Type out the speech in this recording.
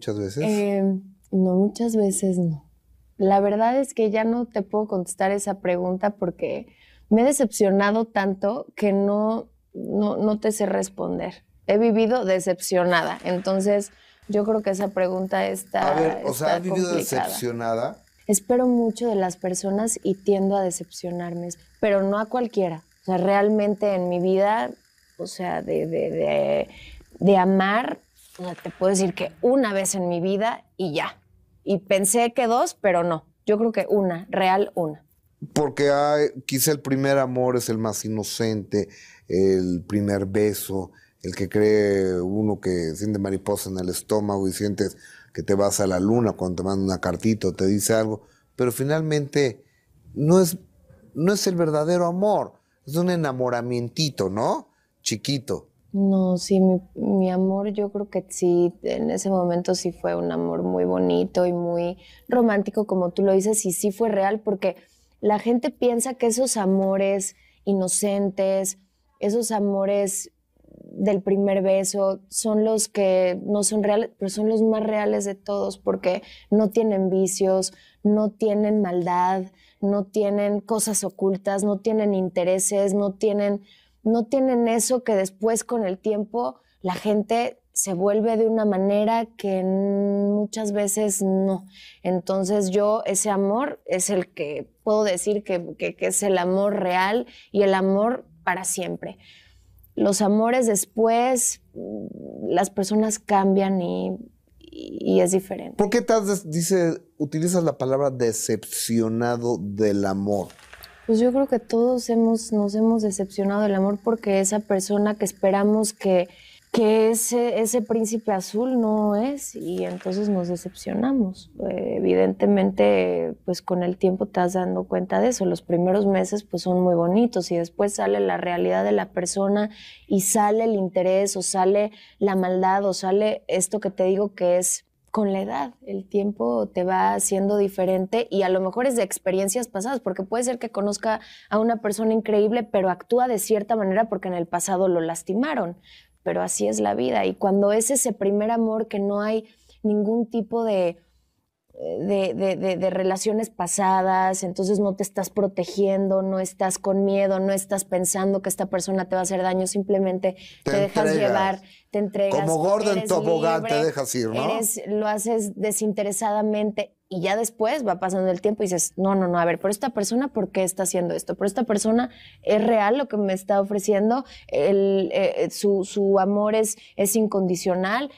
muchas veces? Eh, no, muchas veces no. La verdad es que ya no te puedo contestar esa pregunta porque me he decepcionado tanto que no, no, te sé responder. He vivido decepcionada, entonces yo creo que esa pregunta está... A ver, o sea, ¿has vivido decepcionada? Espero mucho de las personas y tiendo a decepcionarme, pero no a cualquiera. O sea, realmente en mi vida, o sea, de, de, de amar te puedo decir que una vez en mi vida y ya. Y pensé que dos, pero no. Yo creo que una, real una. Porque quizá el primer amor es el más inocente, el primer beso, el que cree uno que siente mariposa en el estómago y sientes que te vas a la luna cuando te manda una cartita o te dice algo. Pero finalmente no es, no es el verdadero amor, es un enamoramiento, ¿no? Chiquito. No, sí, mi, amor yo creo que sí, en ese momento sí fue un amor muy bonito y muy romántico, como tú lo dices, y sí fue real, porque la gente piensa que esos amores inocentes, esos amores del primer beso, son los que no son reales, pero son los más reales de todos, porque no tienen vicios, no tienen maldad, no tienen cosas ocultas, no tienen intereses, no tienen no tienen eso que después con el tiempo la gente se vuelve de una manera que muchas veces no. Entonces yo ese amor es el que puedo decir que, es el amor real y el amor para siempre. Los amores después, mm, las personas cambian y, es diferente. ¿Por qué tal dice, utilizas la palabra decepcionado del amor? Pues yo creo que todos hemos, nos hemos decepcionado del amor porque esa persona que esperamos que, que ese, ese príncipe azul no es y entonces nos decepcionamos. evidentemente, pues con el tiempo te vas dando cuenta de eso. Los primeros meses pues son muy bonitos y después sale la realidad de la persona y sale el interés o sale la maldad o sale esto que te digo que es con la edad, el tiempo te va haciendo diferente y a lo mejor es de experiencias pasadas, porque puede ser que conozca a una persona increíble, pero actúa de cierta manera porque en el pasado lo lastimaron, pero así es la vida. Y cuando es ese primer amor que no hay ningún tipo de de, de, de, relaciones pasadas, entonces no te estás protegiendo, no estás con miedo, no estás pensando que esta persona te va a hacer daño, simplemente te, dejas llevar, te entregas. Como Gordon te dejas ir, ¿no? lo haces desinteresadamente y ya después va pasando el tiempo y dices, no, no, no, a ver, ¿por esta persona, ¿por qué está haciendo esto? ¿Por esta persona es real lo que me está ofreciendo, el, eh, eh, su, su, amor es, es incondicional,